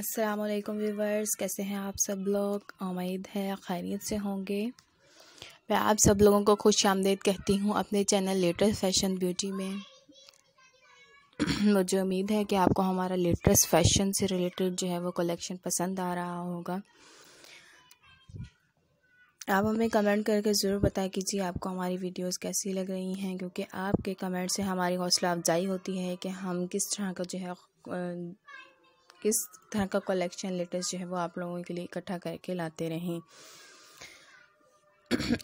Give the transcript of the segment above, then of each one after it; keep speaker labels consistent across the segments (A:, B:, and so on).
A: अस्सलाम वालेकुम व्यूवर्स कैसे हैं आप सब लोग उम्मीद है खैरियत से होंगे मैं आप सब लोगों को खुश आमदेद कहती हूँ अपने चैनल लेटेस्ट फैशन ब्यूटी में मुझे उम्मीद है कि आपको हमारा लेटेस्ट फैशन से रिलेटेड जो है वो कलेक्शन पसंद आ रहा होगा आप हमें कमेंट करके ज़रूर बता कीजिए आपको हमारी वीडियोस कैसी लग रही हैं क्योंकि आपके कमेंट से हमारी हौसला अफजाई होती है कि हम किस तरह का जो है किस तरह का कलेक्शन लेटेस्ट जो है वो आप लोगों के लिए इकट्ठा करके लाते रहें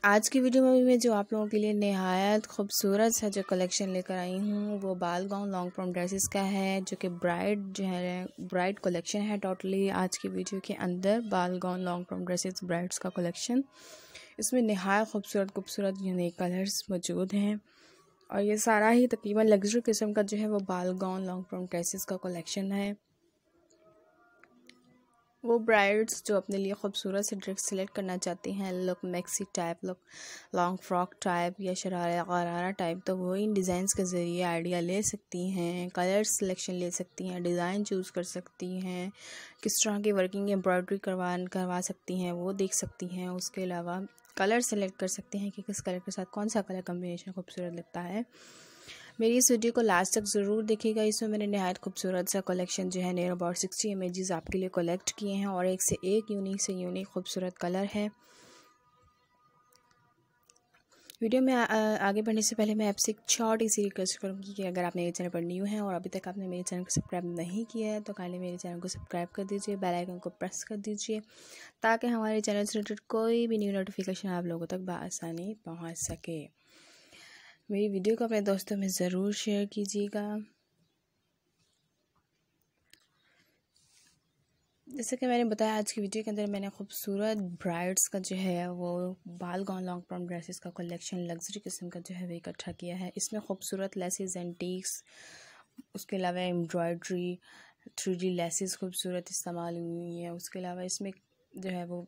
A: आज की वीडियो में भी मैं जो आप लोगों के लिए नहायत खूबसूरत सा जो कलेक्शन लेकर आई हूँ वो ball gown long frock dresses का है जो कि ब्राइड जो है ब्राइड कलेक्शन है टोटली आज की वीडियो के अंदर ball gown long frock dresses brides का कलेक्शन इसमें नहायत खूबसूरत खूबसूरत यूनिक कलर्स मौजूद हैं और ये सारा ही तकरीबन लग्जरी किस्म का जो है वो ball gown long frock dresses का कलेक्शन है वो ब्राइड्स जो अपने लिए खूबसूरत से ड्रेस सेलेक्ट करना चाहती हैं look maxi type look long frock type या शरारा गरारा टाइप तो वो इन डिज़ाइंस के ज़रिए आइडिया ले सकती हैं कलर सिलेक्शन ले सकती हैं डिज़ाइन चूज़ कर सकती हैं किस तरह की वर्किंग एम्ब्रॉयडरी करवा करवा सकती हैं वो देख सकती हैं उसके अलावा कलर सेलेक्ट कर सकते हैं कि किस कलर के साथ कौन सा कलर कम्बिनेशन खूबसूरत लगता है मेरी इस वीडियो को लास्ट तक ज़रूर देखिएगा इसमें मैंने नहायत खूबसूरत सा कलेक्शन जो है नियर अबाउट सिक्सटी इमेजेस आपके लिए कलेक्ट किए हैं और एक से एक यूनिक से यूनिक खूबसूरत कलर है वीडियो में आ, आगे बढ़ने से पहले मैं आपसे एक शॉर्ट इसी रिक्वेस्ट करूँगी कि अगर आप मेरे चैनल पर न्यू हैं और अभी तक आपने मेरे चैनल को सब्सक्राइब नहीं किया है तो काइंडली मेरे चैनल को सब्सक्राइब कर दीजिए बेल आइकन को प्रेस कर दीजिए ताकि हमारे चैनल से रिलेटेड कोई भी न्यू नोटिफिकेशन आप लोगों तक बसानी पहुँच सके मेरी वीडियो को अपने दोस्तों में ज़रूर शेयर कीजिएगा जैसे कि मैंने बताया आज की वीडियो के अंदर मैंने खूबसूरत ब्राइड्स का जो है वो ball gown long term dresses का कलेक्शन लग्जरी किस्म का जो है वो इकट्ठा किया है इसमें खूबसूरत लेसेस एंटीक्स उसके अलावा एम्ब्रॉयड्री थ्री डी लेसेस खूबसूरत इस्तेमाल हुई हैं उसके अलावा इसमें जो है वो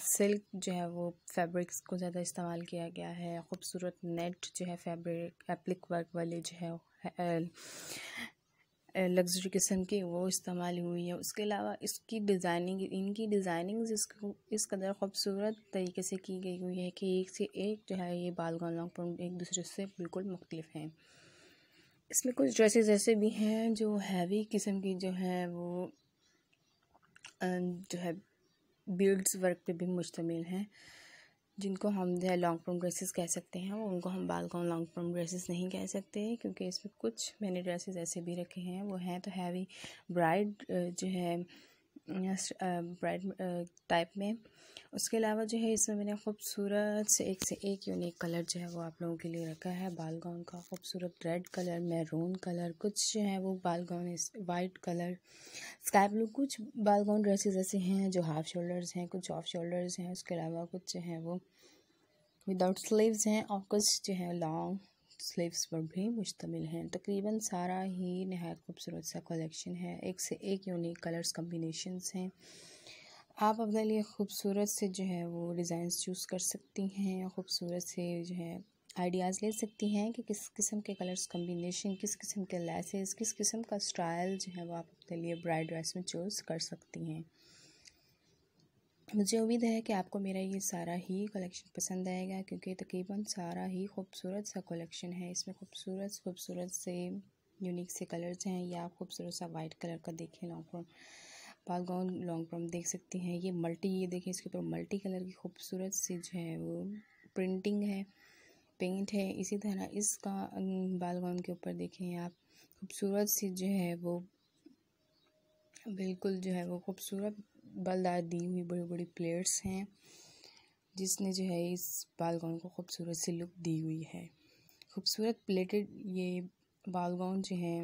A: सिल्क जो है वो फैब्रिक्स को ज़्यादा इस्तेमाल किया गया है ख़ूबसूरत नेट जो है फैब्रिक एप्लिक वर्क वाले जो है लग्जरी किस्म की वो इस्तेमाल हुई है उसके अलावा इसकी डिज़ाइनिंग इनकी डिज़ाइनिंग इसको इस कदर खूबसूरत तरीके से की गई हुई है कि एक से एक जो है ये बाल लॉन्ग पर एक दूसरे से बिल्कुल मुख्तलिफ हैं इसमें कुछ ड्रेसेस ऐसे भी हैं जो हैवी किस्म की जो है वो जो है बिल्ड्स वर्क पे भी मुश्तमिल हैं जिनको हम जो है लॉन्ग फॉर्म ड्रेसेस कह सकते हैं वो उनको हम बालकॉन लॉन्ग फॉर्म ड्रेसेस नहीं कह सकते क्योंकि इसमें कुछ मैंने ड्रेसेस ऐसे भी रखे हैं वो हैं तो हैवी ब्राइड जो है ब्राइड टाइप में उसके अलावा जो है इसमें मैंने खूबसूरत से एक से एक यूनिक कलर जो है वो आप लोगों के लिए रखा है बाल गाउन का खूबसूरत रेड कलर मैरून कलर कुछ जो है वो ball gown white colour sky blue कुछ बाल गाउन ड्रेसेस ऐसे हैं जो हाफ शोल्डर्स हैं कुछ ऑफ शोल्डर्स हैं उसके अलावा कुछ जो है वो विदाउट स्लीव्स हैं और कुछ जो है लॉन्ग स्लीव्स पर भी मुश्तमिल हैं तकरीबन सारा ही नहायत खूबसूरत सा कलेक्शन है एक से एक यूनिक कलर्स कम्बिनेशंस हैं आप अपने लिए खूबसूरत से जो है वो डिज़ाइंस चूज़ कर सकती हैं खूबसूरत से जो है आइडियाज़ ले सकती हैं कि किस किस्म के कलर्स कम्बिनेशन किस किस्म के लेसेस किस किस्म का स्टाइल जो है वो आप अपने लिए ब्राइड ड्रेस में चूज़ कर सकती हैं मुझे उम्मीद है कि आपको मेरा ये सारा ही कलेक्शन पसंद आएगा क्योंकि तकरीबन सारा ही खूबसूरत सा कलेक्शन है इसमें खूबसूरत खूबसूरत से यूनिक से कलर्स हैं या आप खूबसूरत सा वाइट कलर का देखें long frock gown long frock देख सकते हैं ये मल्टी ये देखें इसके ऊपर मल्टी कलर की खूबसूरत सी जो है वो प्रिंटिंग है पेंट है इसी तरह इसका गाउन के ऊपर देखें आप खूबसूरत सी जो है वो बिल्कुल जो है वो खूबसूरत बलदार दी हुई बड़ी बड़ी प्लेट्स हैं जिसने जो है इस बालगाउन को खूबसूरत सी लुक दी हुई है खूबसूरत प्लेटेड ये बालगाउन जो है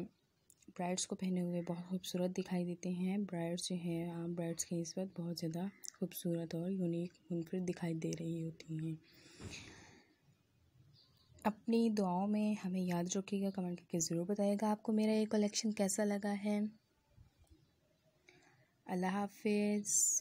A: ब्राइड्स को पहने हुए बहुत खूबसूरत दिखाई देते हैं ब्राइड्स जो हैं आम ब्राइड्स के इस वक्त बहुत ज़्यादा खूबसूरत और यूनिक मुनफरद दिखाई दे रही होती हैं अपनी दुआओं में हमें याद रखिएगा कमेंट करके ज़रूर बताइएगा आपको मेरा ये कलेक्शन कैसा लगा है Allah Hafiz.